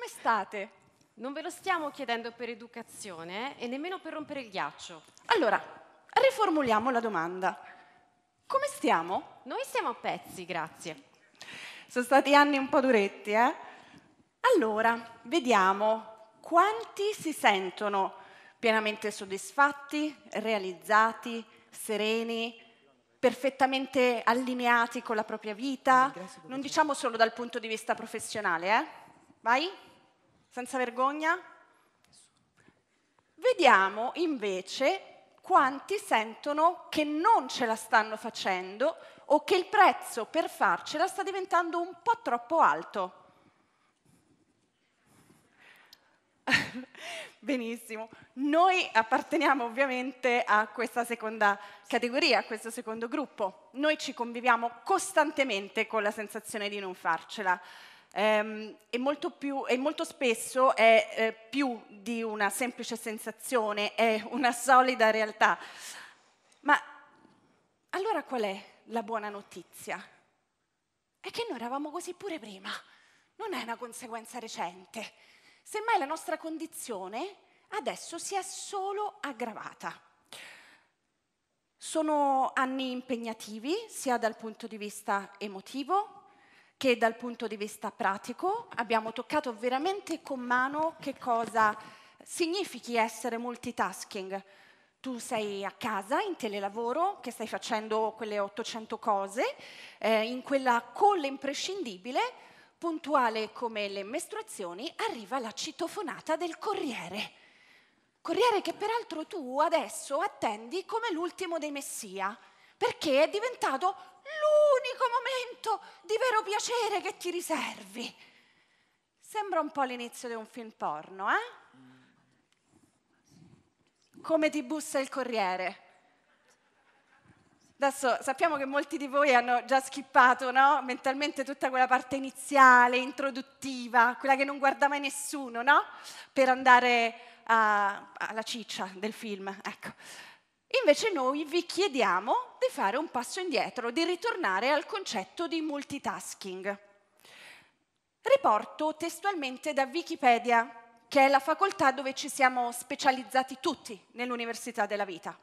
come state? Non ve lo stiamo chiedendo per educazione eh? e nemmeno per rompere il ghiaccio. Allora, riformuliamo la domanda. Come stiamo? Noi stiamo a pezzi, grazie. Sono stati anni un po' duretti, eh? Allora, vediamo quanti si sentono pienamente soddisfatti, realizzati, sereni, perfettamente allineati con la propria vita, non diciamo solo dal punto di vista professionale, eh? Vai? Senza vergogna? Vediamo invece quanti sentono che non ce la stanno facendo o che il prezzo per farcela sta diventando un po' troppo alto. Benissimo, noi apparteniamo ovviamente a questa seconda categoria, a questo secondo gruppo. Noi ci conviviamo costantemente con la sensazione di non farcela ehm, e, molto più, e, molto spesso è eh, più di una semplice sensazione, è una solida realtà. Ma allora qual è la buona notizia? È che noi eravamo così pure prima, non è una conseguenza recente. Semmai la nostra condizione adesso si è solo aggravata. Sono anni impegnativi sia dal punto di vista emotivo che dal punto di vista pratico abbiamo toccato veramente con mano che cosa significhi essere multitasking. Tu sei a casa in telelavoro che stai facendo quelle 800 cose, eh, in quella call imprescindibile, puntuale come le mestruazioni, arriva la citofonata del corriere. Corriere che peraltro tu adesso attendi come l'ultimo dei Messia, perché è diventato l'unico momento di vero piacere che ti riservi. Sembra un po' l'inizio di un film porno, eh? Come ti bussa il corriere. Adesso sappiamo che molti di voi hanno già skippato no? mentalmente tutta quella parte iniziale, introduttiva, quella che non guarda mai nessuno, no? Per andare a, alla ciccia del film, ecco. Invece noi vi chiediamo di fare un passo indietro, di ritornare al concetto di multitasking. Riporto testualmente da Wikipedia, che è la facoltà dove ci siamo specializzati tutti nell'Università della Vita.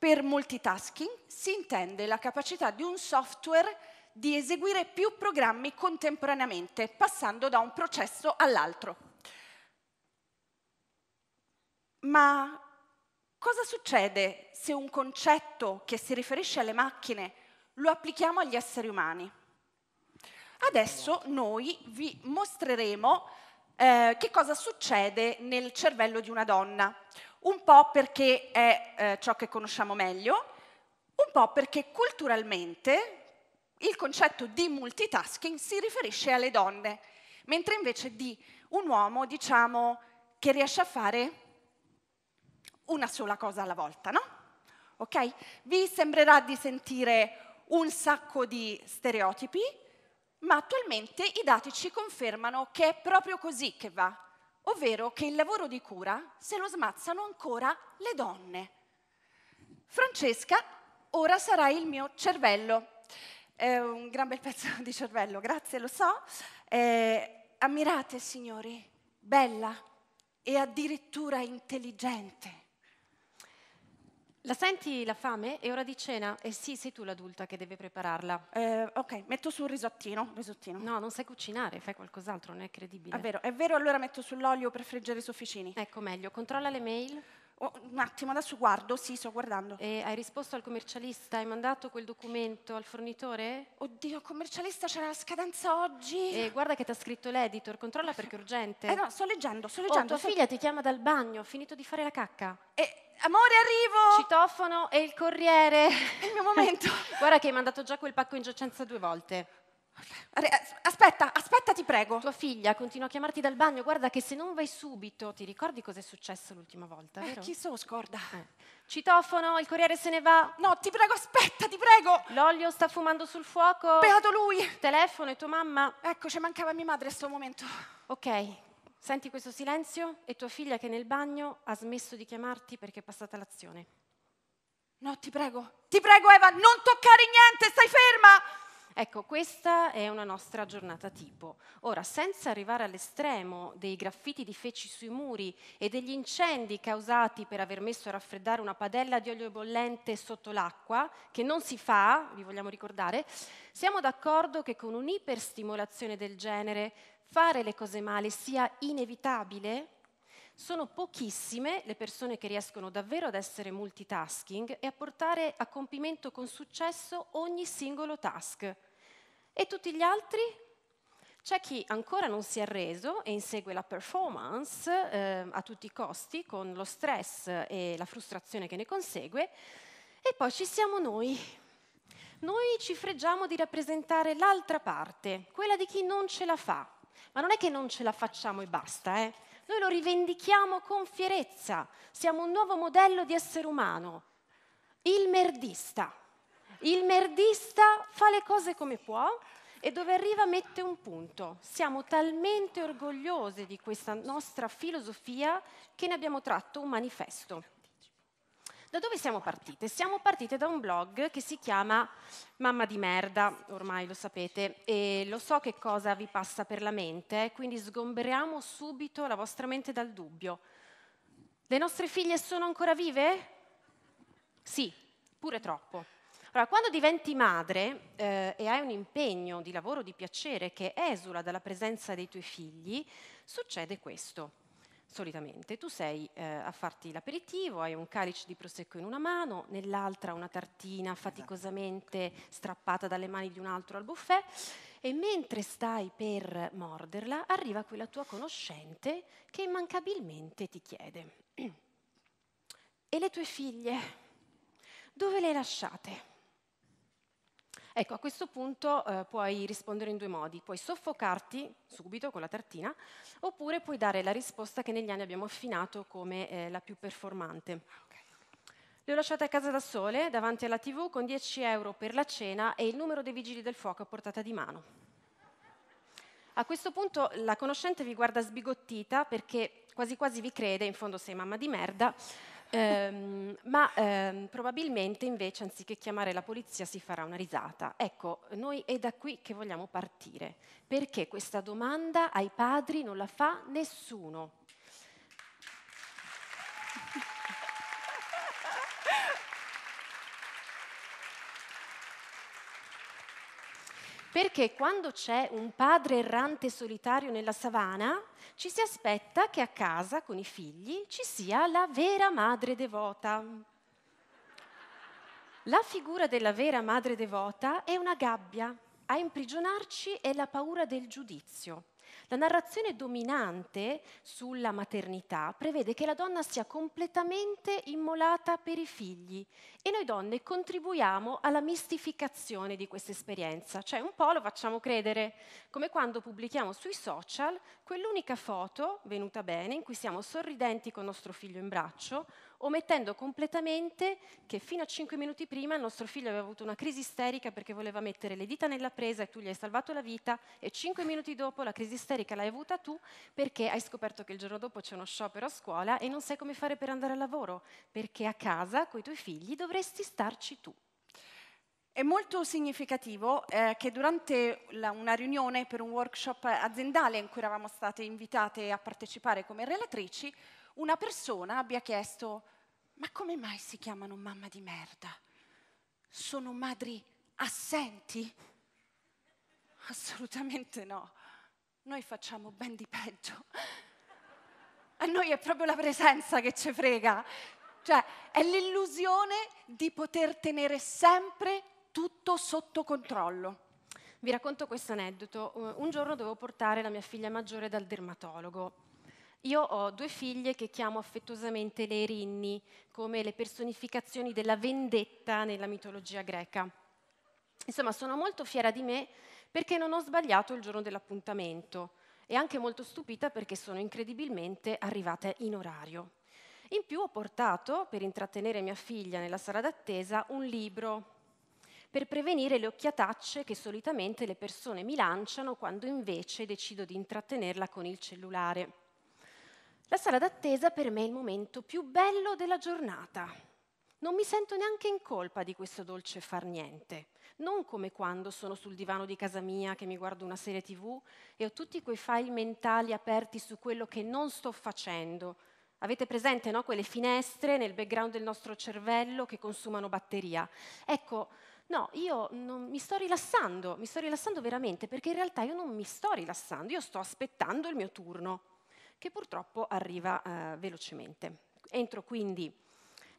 Per multitasking si intende la capacità di un software di eseguire più programmi contemporaneamente, passando da un processo all'altro. Ma Cosa succede se un concetto che si riferisce alle macchine lo applichiamo agli esseri umani? Adesso noi vi mostreremo eh, che cosa succede nel cervello di una donna, un po' perché è eh, ciò che conosciamo meglio, un po' perché culturalmente il concetto di multitasking si riferisce alle donne, mentre invece di un uomo diciamo che riesce a fare una sola cosa alla volta, no? Ok? Vi sembrerà di sentire un sacco di stereotipi, ma attualmente i dati ci confermano che è proprio così che va, ovvero che il lavoro di cura se lo smazzano ancora le donne. Francesca, ora sarà il mio cervello. È un gran bel pezzo di cervello, grazie, lo so. Eh, ammirate, signori, bella e addirittura intelligente. La senti la fame? È ora di cena? Eh sì, sei tu l'adulta che deve prepararla. Eh, ok, metto sul risottino, risottino. No, non sai cucinare, fai qualcos'altro, non è credibile. È vero, è vero, allora metto sull'olio per friggere i sofficini. Ecco, meglio. Controlla le mail. Oh, un attimo, adesso guardo, sì, sto guardando. E hai risposto al commercialista? Hai mandato quel documento al fornitore? Oddio, commercialista, c'era la scadenza oggi. E guarda che ti ha scritto l'editor, controlla perché è urgente. Eh no, sto leggendo, sto leggendo. Oh, tua sto... figlia ti chiama dal bagno, ho finito di fare la cacca. E eh, Amore, arrivo! Citofono e il corriere. È il mio momento. Guarda che hai mandato già quel pacco in giacenza due volte. Aspetta, aspetta, ti prego. Tua figlia continua a chiamarti dal bagno. Guarda che se non vai subito, ti ricordi cosa è successo l'ultima volta? Eh, vero? chi se lo scorda? Eh. Citofono, il corriere se ne va. No, ti prego, aspetta, ti prego. L'olio sta fumando sul fuoco. Beato lui. Telefono e tua mamma. Ecco, ci mancava mia madre a sto momento. Ok, Senti questo silenzio e tua figlia che nel bagno ha smesso di chiamarti perché è passata l'azione. No, ti prego, ti prego Eva, non toccare niente, stai ferma! Ecco, questa è una nostra giornata tipo. Ora, senza arrivare all'estremo dei graffiti di feci sui muri e degli incendi causati per aver messo a raffreddare una padella di olio bollente sotto l'acqua, che non si fa, vi vogliamo ricordare, siamo d'accordo che con un'iperstimolazione del genere fare le cose male sia inevitabile, sono pochissime le persone che riescono davvero ad essere multitasking e a portare a compimento con successo ogni singolo task. E tutti gli altri? C'è chi ancora non si è arreso e insegue la performance eh, a tutti i costi, con lo stress e la frustrazione che ne consegue, e poi ci siamo noi. Noi ci freggiamo di rappresentare l'altra parte, quella di chi non ce la fa, ma non è che non ce la facciamo e basta, eh? Noi lo rivendichiamo con fierezza. Siamo un nuovo modello di essere umano. Il merdista. Il merdista fa le cose come può e dove arriva mette un punto. Siamo talmente orgogliosi di questa nostra filosofia che ne abbiamo tratto un manifesto. Da dove siamo partite? Siamo partite da un blog che si chiama Mamma di merda, ormai lo sapete, e lo so che cosa vi passa per la mente, quindi sgomberiamo subito la vostra mente dal dubbio. Le nostre figlie sono ancora vive? Sì, pure troppo. Allora, quando diventi madre eh, e hai un impegno di lavoro, di piacere che esula dalla presenza dei tuoi figli, succede questo solitamente. Tu sei eh, a farti l'aperitivo, hai un calice di prosecco in una mano, nell'altra una tartina esatto. faticosamente strappata dalle mani di un altro al buffet e mentre stai per morderla arriva quella tua conoscente che immancabilmente ti chiede e le tue figlie, dove le lasciate? Ecco, a questo punto eh, puoi rispondere in due modi. Puoi soffocarti subito con la tartina oppure puoi dare la risposta che negli anni abbiamo affinato come eh, la più performante. Ah, Le ho lasciate a casa da sole, davanti alla tv, con 10 euro per la cena e il numero dei vigili del fuoco a portata di mano. A questo punto la conoscente vi guarda sbigottita perché quasi quasi vi crede, in fondo sei mamma di merda, ehm, ma ehm, probabilmente invece anziché chiamare la polizia si farà una risata. Ecco, noi è da qui che vogliamo partire, perché questa domanda ai padri non la fa nessuno. Perché quando c'è un padre errante solitario nella savana, ci si aspetta che a casa con i figli ci sia la vera madre devota. La figura della vera madre devota è una gabbia. A imprigionarci è la paura del giudizio. La narrazione dominante sulla maternità prevede che la donna sia completamente immolata per i figli e noi donne contribuiamo alla mistificazione di questa esperienza, cioè un po' lo facciamo credere, come quando pubblichiamo sui social quell'unica foto venuta bene in cui siamo sorridenti con nostro figlio in braccio omettendo completamente che fino a 5 minuti prima il nostro figlio aveva avuto una crisi isterica perché voleva mettere le dita nella presa e tu gli hai salvato la vita e 5 minuti dopo la crisi isterica l'hai avuta tu perché hai scoperto che il giorno dopo c'è uno sciopero a scuola e non sai come fare per andare al lavoro, perché a casa con i tuoi figli dovresti starci tu. È molto significativo eh, che durante la, una riunione per un workshop aziendale in cui eravamo state invitate a partecipare come relatrici, una persona abbia chiesto ma come mai si chiamano mamma di merda? Sono madri assenti? Assolutamente no. Noi facciamo ben di peggio. A noi è proprio la presenza che ci frega. Cioè, è l'illusione di poter tenere sempre tutto sotto controllo. Vi racconto questo aneddoto. Un giorno dovevo portare la mia figlia maggiore dal dermatologo io ho due figlie che chiamo affettuosamente le Erinni, come le personificazioni della vendetta nella mitologia greca. Insomma, sono molto fiera di me perché non ho sbagliato il giorno dell'appuntamento e anche molto stupita perché sono incredibilmente arrivate in orario. In più ho portato, per intrattenere mia figlia nella sala d'attesa, un libro per prevenire le occhiatacce che solitamente le persone mi lanciano quando invece decido di intrattenerla con il cellulare. La sala d'attesa per me è il momento più bello della giornata. Non mi sento neanche in colpa di questo dolce far niente, non come quando sono sul divano di casa mia che mi guardo una serie tv e ho tutti quei file mentali aperti su quello che non sto facendo. Avete presente no? quelle finestre nel background del nostro cervello che consumano batteria? Ecco, No, io non, mi sto rilassando, mi sto rilassando veramente perché in realtà io non mi sto rilassando, io sto aspettando il mio turno che purtroppo arriva eh, velocemente. Entro quindi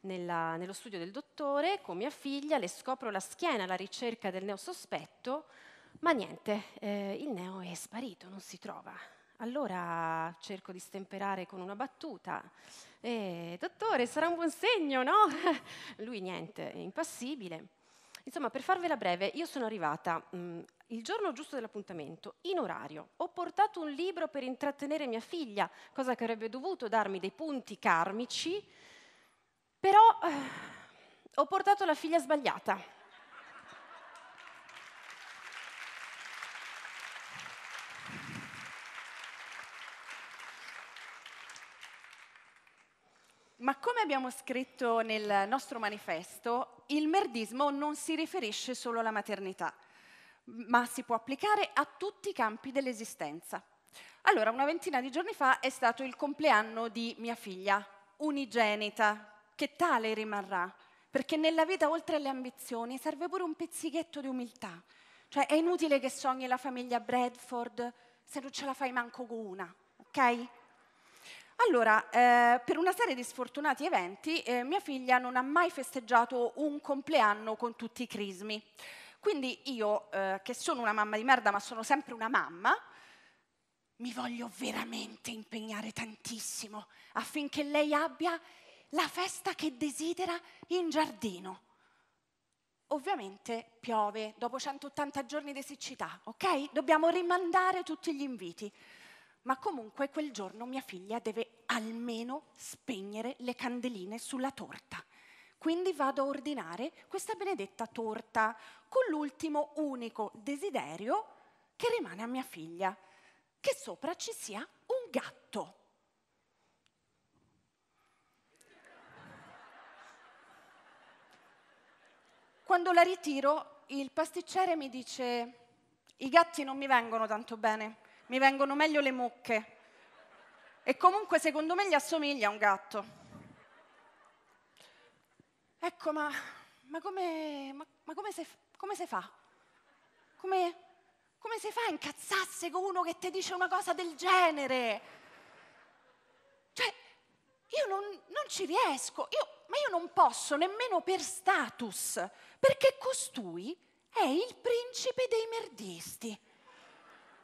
nella, nello studio del dottore con mia figlia, le scopro la schiena alla ricerca del neo sospetto, ma niente, eh, il neo è sparito, non si trova. Allora cerco di stemperare con una battuta. Eh, dottore, sarà un buon segno, no? Lui niente, è impassibile. Insomma, per farvela breve, io sono arrivata mh, mm, il giorno giusto dell'appuntamento, in orario. Ho portato un libro per intrattenere mia figlia, cosa che avrebbe dovuto darmi dei punti karmici, però eh, ho portato la figlia sbagliata. Ma come abbiamo scritto nel nostro manifesto, il merdismo non si riferisce solo alla maternità, ma si può applicare a tutti i campi dell'esistenza. Allora, una ventina di giorni fa è stato il compleanno di mia figlia, unigenita, che tale rimarrà, perché nella vita oltre alle ambizioni serve pure un pizzichetto di umiltà. Cioè è inutile che sogni la famiglia Bradford se non ce la fai manco con una, ok? Allora, eh, per una serie di sfortunati eventi, eh, mia figlia non ha mai festeggiato un compleanno con tutti i crismi. Quindi io, eh, che sono una mamma di merda, ma sono sempre una mamma, mi voglio veramente impegnare tantissimo affinché lei abbia la festa che desidera in giardino. Ovviamente piove dopo 180 giorni di siccità, ok? Dobbiamo rimandare tutti gli inviti ma comunque quel giorno mia figlia deve almeno spegnere le candeline sulla torta. Quindi vado a ordinare questa benedetta torta con l'ultimo unico desiderio che rimane a mia figlia, che sopra ci sia un gatto. Quando la ritiro, il pasticcere mi dice, i gatti non mi vengono tanto bene mi vengono meglio le mucche. E comunque secondo me gli assomiglia a un gatto. Ecco, ma, ma, come, ma, ma come, se, come, se, fa? Come, come si fa a incazzarsi con uno che ti dice una cosa del genere? Cioè, io non, non ci riesco, io, ma io non posso nemmeno per status, perché costui è il principe dei merdisti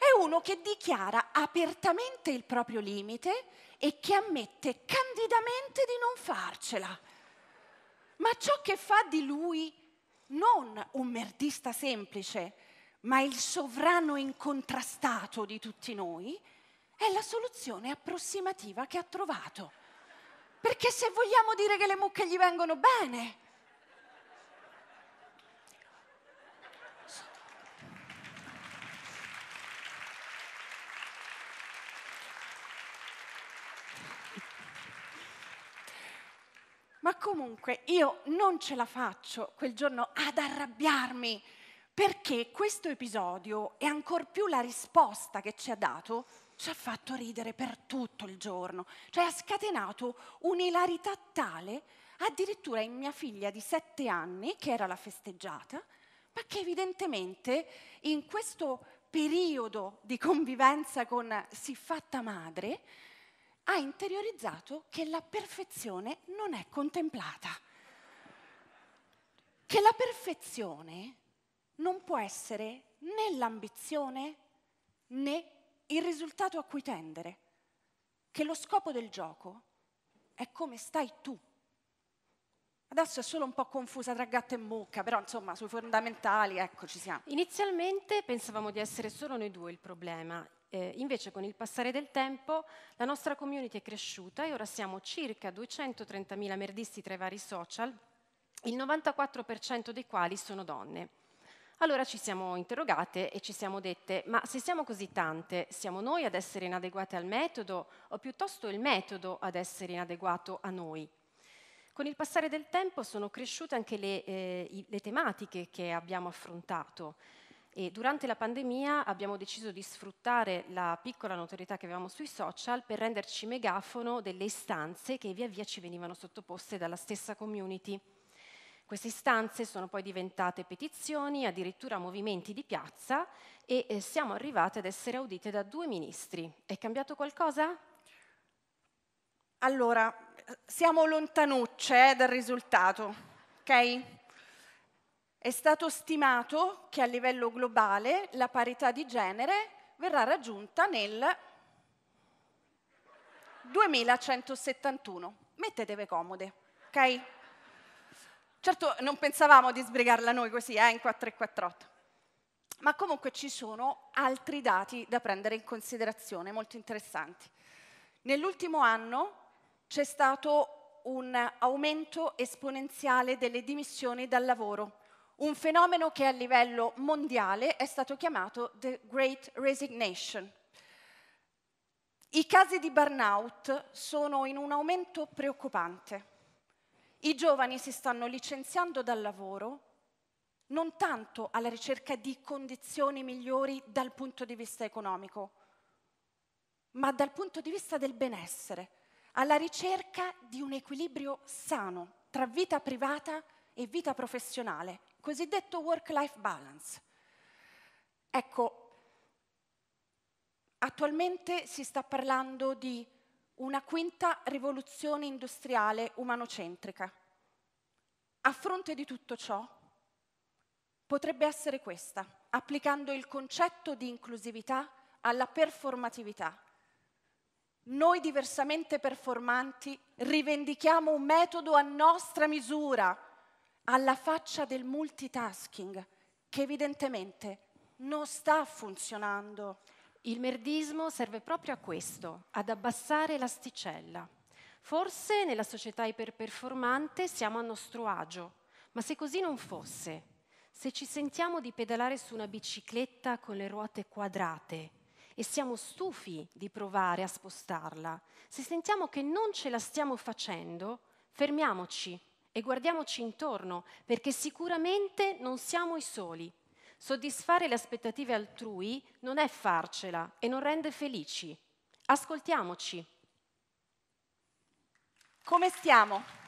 è uno che dichiara apertamente il proprio limite e che ammette candidamente di non farcela. Ma ciò che fa di lui non un merdista semplice, ma il sovrano incontrastato di tutti noi, è la soluzione approssimativa che ha trovato. Perché se vogliamo dire che le mucche gli vengono bene, ma comunque io non ce la faccio quel giorno ad arrabbiarmi, perché questo episodio e ancor più la risposta che ci ha dato ci ha fatto ridere per tutto il giorno, cioè ha scatenato un'ilarità tale addirittura in mia figlia di sette anni, che era la festeggiata, ma che evidentemente in questo periodo di convivenza con siffatta madre ha interiorizzato che la perfezione non è contemplata, che la perfezione non può essere né l'ambizione né il risultato a cui tendere, che lo scopo del gioco è come stai tu. Adesso è solo un po' confusa tra gatto e mucca, però insomma sui fondamentali ecco ci siamo. Inizialmente pensavamo di essere solo noi due il problema. Eh, invece con il passare del tempo la nostra community è cresciuta e ora siamo circa 230.000 merdisti tra i vari social, il 94% dei quali sono donne. Allora ci siamo interrogate e ci siamo dette, ma se siamo così tante, siamo noi ad essere inadeguate al metodo o piuttosto il metodo ad essere inadeguato a noi? Con il passare del tempo sono cresciute anche le, eh, le tematiche che abbiamo affrontato. E durante la pandemia abbiamo deciso di sfruttare la piccola notorietà che avevamo sui social per renderci megafono delle istanze che via via ci venivano sottoposte dalla stessa community. Queste istanze sono poi diventate petizioni, addirittura movimenti di piazza e eh, siamo arrivate ad essere audite da due ministri. È cambiato qualcosa? Allora, siamo lontanucce eh, dal risultato, ok? È stato stimato che a livello globale la parità di genere verrà raggiunta nel 2171. Mettetevi comode, ok? Certo non pensavamo di sbrigarla noi così, eh, in 4 e 48. Ma comunque ci sono altri dati da prendere in considerazione, molto interessanti. Nell'ultimo anno c'è stato un aumento esponenziale delle dimissioni dal lavoro un fenomeno che a livello mondiale è stato chiamato The Great Resignation. I casi di burnout sono in un aumento preoccupante. I giovani si stanno licenziando dal lavoro non tanto alla ricerca di condizioni migliori dal punto di vista economico, ma dal punto di vista del benessere, alla ricerca di un equilibrio sano tra vita privata e vita professionale cosiddetto work-life balance. Ecco, attualmente si sta parlando di una quinta rivoluzione industriale umanocentrica. A fronte di tutto ciò, potrebbe essere questa, applicando il concetto di inclusività alla performatività. Noi diversamente performanti rivendichiamo un metodo a nostra misura, alla faccia del multitasking che evidentemente non sta funzionando. Il merdismo serve proprio a questo, ad abbassare l'asticella. Forse nella società iperperformante siamo a nostro agio, ma se così non fosse, se ci sentiamo di pedalare su una bicicletta con le ruote quadrate e siamo stufi di provare a spostarla, se sentiamo che non ce la stiamo facendo, fermiamoci e guardiamoci intorno perché sicuramente non siamo i soli. Soddisfare le aspettative altrui non è farcela e non rende felici. Ascoltiamoci. Come stiamo?